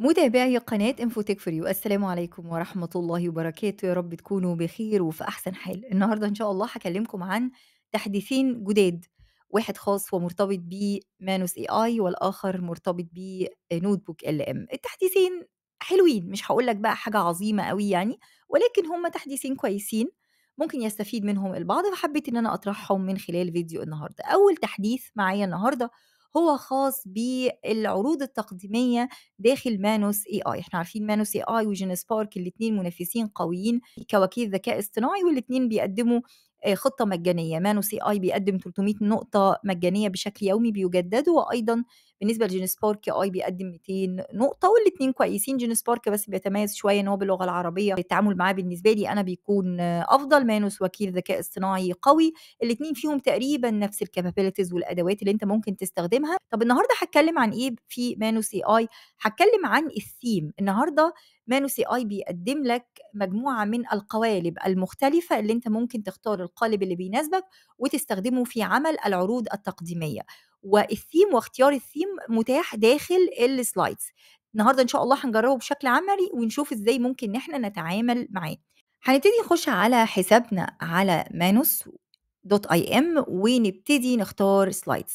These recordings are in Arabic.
متابعي قناة انفوتك فريو السلام عليكم ورحمة الله وبركاته يا رب تكونوا بخير وفي أحسن حال النهاردة إن شاء الله هكلمكم عن تحديثين جداد واحد خاص ومرتبط بمانوس اي اي والآخر مرتبط بنوت بوك ال ام التحديثين حلوين مش هقول لك بقى حاجة عظيمة قوي يعني ولكن هما تحديثين كويسين ممكن يستفيد منهم البعض فحبيت ان انا اطرحهم من خلال فيديو النهارده اول تحديث معايا النهارده هو خاص بالعروض التقديميه داخل مانوس اي اي احنا عارفين مانوس اي اي وجين سبارك الاثنين منافسين قويين كوكيل ذكاء اصطناعي والاثنين بيقدموا آه، خطه مجانيه مانوس اي اي بيقدم 300 نقطه مجانيه بشكل يومي بيجددوا وايضا بالنسبه لجين سبارك اي بيقدم 200 نقطه والاثنين كويسين جين سبارك بس بيتميز شويه ان هو باللغه العربيه التعامل معاه بالنسبه لي انا بيكون افضل مانوس وكيل ذكاء اصطناعي قوي الاثنين فيهم تقريبا نفس الكابابيلتيز والادوات اللي انت ممكن تستخدمها طب النهارده هتكلم عن ايه في مانوس اي اي هتكلم عن الثيم النهارده مانوس اي اي بيقدم لك مجموعه من القوالب المختلفه اللي انت ممكن تختار القالب اللي بيناسبك وتستخدمه في عمل العروض التقديميه والثيم واختيار الثيم متاح داخل السلايدز النهارده ان شاء الله هنجربه بشكل عملي ونشوف ازاي ممكن ان احنا نتعامل معاه هنبتدي نخش على حسابنا على مانوس دوت اي ام ونبتدي نختار سلايدز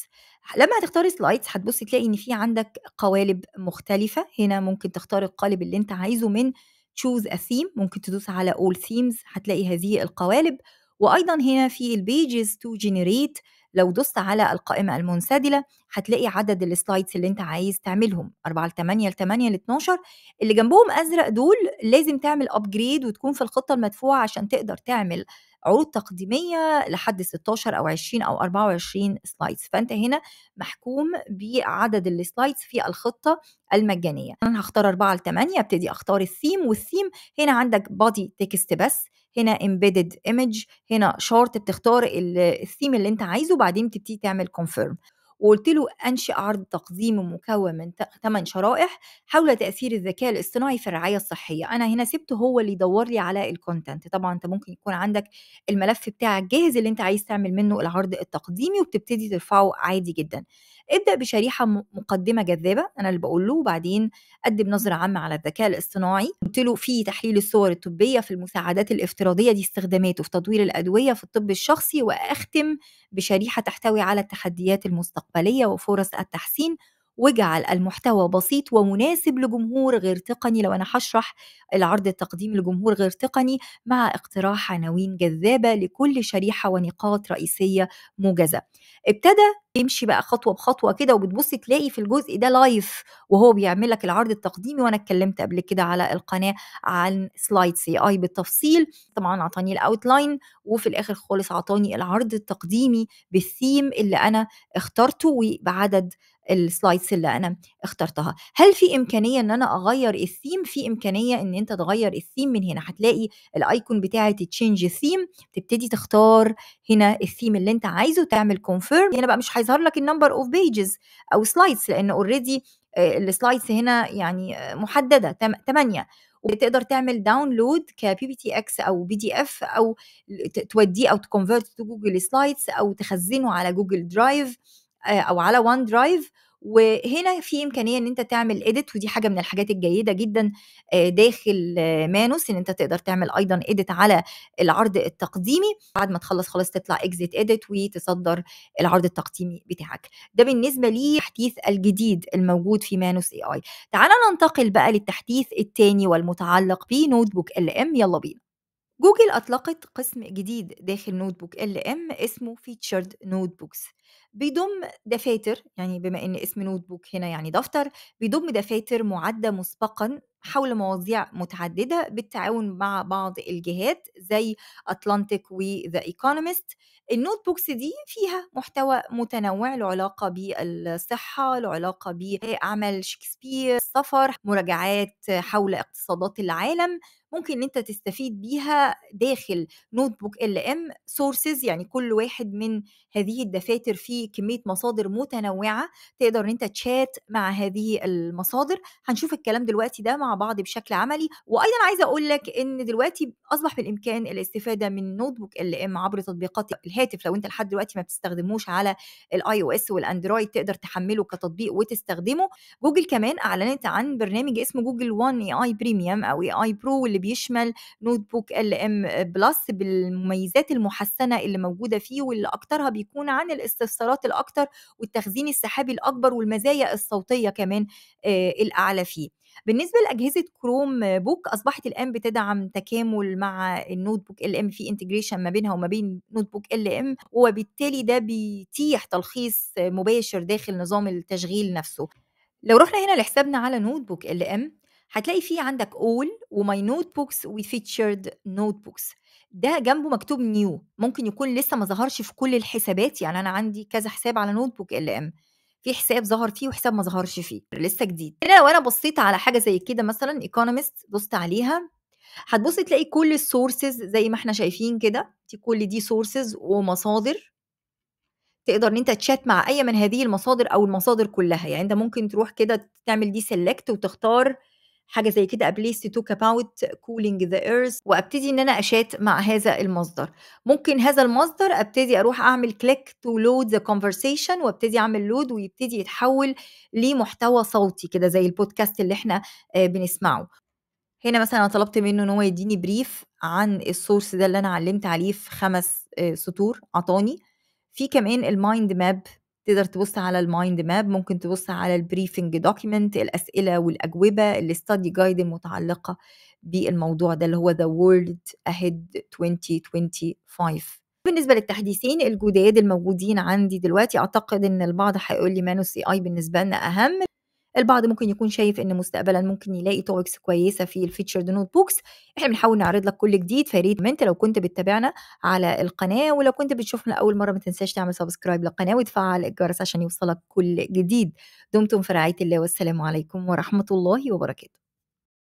لما هتختار سلايدز هتبص تلاقي ان في عندك قوالب مختلفه هنا ممكن تختار القالب اللي انت عايزه من تشوز ا ثيم ممكن تدوس على all themes هتلاقي هذه القوالب وايضا هنا في البيجز تو جنريت لو دوست على القائمه المنسدله هتلاقي عدد السلايدز اللي انت عايز تعملهم 4 ل 8 ل 8 ل 12 اللي جنبهم ازرق دول لازم تعمل ابجريد وتكون في الخطه المدفوعه عشان تقدر تعمل عروض تقديميه لحد 16 او 20 او 24 سلايدز فانت هنا محكوم بعدد السلايدز في الخطه المجانيه انا هختار 4 ل 8 ابتدي اختار الثيم والثيم هنا عندك بادي تكست بس هنا embedded image هنا شورت بتختار الثيم اللي انت عايزه وبعدين تبتدي تعمل كونفيرم وقلت له أنشئ عرض تقديمي مكون من 8 شرائح حول تأثير الذكاء الاصطناعي في الرعاية الصحية أنا هنا سبته هو اللي يدور لي على الكونتنت طبعا أنت ممكن يكون عندك الملف بتاعك جاهز اللي أنت عايز تعمل منه العرض التقديمي وبتبتدي ترفعه عادي جدا ابدأ بشريحة مقدمة جذابة أنا اللي بقول له وبعدين قدم نظرة عامة على الذكاء الاصطناعي قلت له في تحليل الصور الطبية في المساعدات الافتراضية دي استخداماته في تطوير الأدوية في الطب الشخصي وأختم بشريحة تحتوي على التحديات المستقبلية العقبالية وفرص التحسين واجعل المحتوى بسيط ومناسب لجمهور غير تقني لو انا هشرح العرض التقديم لجمهور غير تقني مع اقتراح عناوين جذابه لكل شريحه ونقاط رئيسيه موجزه ابتدى تمشي بقى خطوه بخطوه كده وبتبص تلاقي في الجزء ده لايف وهو بيعمل لك العرض التقديمي وانا اتكلمت قبل كده على القناه عن سلايد سي اي بالتفصيل طبعا عطاني الاوتلاين وفي الاخر خالص عطاني العرض التقديمي بالثيم اللي انا اخترته وبعدد السلايدز اللي انا اخترتها هل في امكانيه ان انا اغير الثيم في امكانيه ان انت تغير الثيم من هنا هتلاقي الايكون بتاعه تشينج ثيم تبتدي تختار هنا الثيم اللي انت عايزه تعمل كونفيرم هنا بقى مش هيظهر لك النمبر اوف بيجز او سلايدز لان اوريدي آه، السلايدز هنا يعني آه، محدده 8 وتقدر تعمل داونلود كبي بي تي اكس او بي دي اف او توديه او تكونفرت تو جوجل سلايدز او تخزنه على جوجل درايف آه، او على وان درايف وهنا في امكانيه ان انت تعمل اديت ودي حاجه من الحاجات الجيده جدا آه، داخل آه، مانوس ان انت تقدر تعمل ايضا اديت على العرض التقديمي بعد ما تخلص خلاص تطلع اكزيت اديت وتصدر العرض التقديمي بتاعك ده بالنسبه للتحديث الجديد الموجود في مانوس اي اي تعالى ننتقل بقى للتحديث الثاني والمتعلق بنوت بوك ال ام يلا بينا جوجل اطلقت قسم جديد داخل نوت بوك ال ام اسمه فيتشرد نوت بوكس بيضم دفاتر يعني بما ان اسم نوت بوك هنا يعني دفتر بيضم دفاتر معده مسبقا حول مواضيع متعدده بالتعاون مع بعض الجهات زي اتلانتيك وذا ايكونومست النوت بوكس دي فيها محتوى متنوع له علاقه بالصحه له علاقه باعمال شكسبير السفر مراجعات حول اقتصادات العالم ممكن ان انت تستفيد بيها داخل نوت بوك ال ام سورسز يعني كل واحد من هذه الدفاتر في كميه مصادر متنوعه تقدر ان انت تشات مع هذه المصادر هنشوف الكلام دلوقتي ده مع بعض بشكل عملي وايضا عايزه اقول لك ان دلوقتي اصبح بالامكان الاستفاده من نوت بوك ال ام عبر تطبيقات الهاتف لو انت لحد دلوقتي ما بتستخدموش على الاي او اس والاندرويد تقدر تحمله كتطبيق وتستخدمه جوجل كمان اعلنت عن برنامج اسمه جوجل 1 اي اي بريميوم او اي اي برو واللي بيشمل نوت بوك ال ام بلس بالمميزات المحسنه اللي موجوده فيه واللي اكترها بيكون عن الاستثمار المكسرات الاكثر والتخزين السحابي الاكبر والمزايا الصوتيه كمان آه، الاعلى فيه بالنسبه لاجهزه كروم بوك اصبحت الان بتدعم تكامل مع النوت بوك ال ام في انتجريشن ما بينها وما بين نوت بوك ال ام وبالتالي ده بيتيح تلخيص مباشر داخل نظام التشغيل نفسه لو رحنا هنا لحسابنا على نوت بوك ال ام هتلاقي فيه عندك اول وماي نوت بوكس وفيتشرد نوت بوكس ده جنبه مكتوب نيو ممكن يكون لسه ما ظهرش في كل الحسابات يعني انا عندي كذا حساب على نوت بوك ال ام في حساب ظهر فيه وحساب ما ظهرش فيه لسه جديد هنا لو انا بصيت على حاجه زي كده مثلا ايكونومست دوست عليها هتبص تلاقي كل السورسز زي ما احنا شايفين كده دي كل دي سورسز ومصادر تقدر ان انت تشات مع اي من هذه المصادر او المصادر كلها يعني انت ممكن تروح كده تعمل دي سيلكت وتختار حاجه زي كده ابليس تو اوت كولينج ذا ايرث وابتدي ان انا اشات مع هذا المصدر ممكن هذا المصدر ابتدي اروح اعمل كليك تو لود ذا كونفرسيشن وابتدي اعمل لود ويبتدي يتحول لمحتوى صوتي كده زي البودكاست اللي احنا آه، بنسمعه هنا مثلا انا طلبت منه ان هو يديني بريف عن السورس ده اللي انا علمت عليه في خمس آه، سطور عطاني في كمان المايند ماب تقدر تبص على المايند ماب ممكن تبص على البريفنج دوكيمنت الأسئلة والأجوبة الاستادي جايد المتعلقة بالموضوع ده اللي هو ذا وورلد أهيد 2025 بالنسبة للتحديثين الجداد الموجودين عندي دلوقتي أعتقد إن البعض هيقول لي مانو سي آي بالنسبة لنا أهم البعض ممكن يكون شايف ان مستقبلا ممكن يلاقي توبكس كويسه في الفيتشرد نوت بوكس احنا بنحاول نعرض لك كل جديد فريت انت لو كنت بتتابعنا على القناه ولو كنت بتشوفنا اول مره ما تنساش تعمل سبسكرايب للقناه وتفعل الجرس عشان يوصلك كل جديد دمتم في رعايه الله والسلام عليكم ورحمه الله وبركاته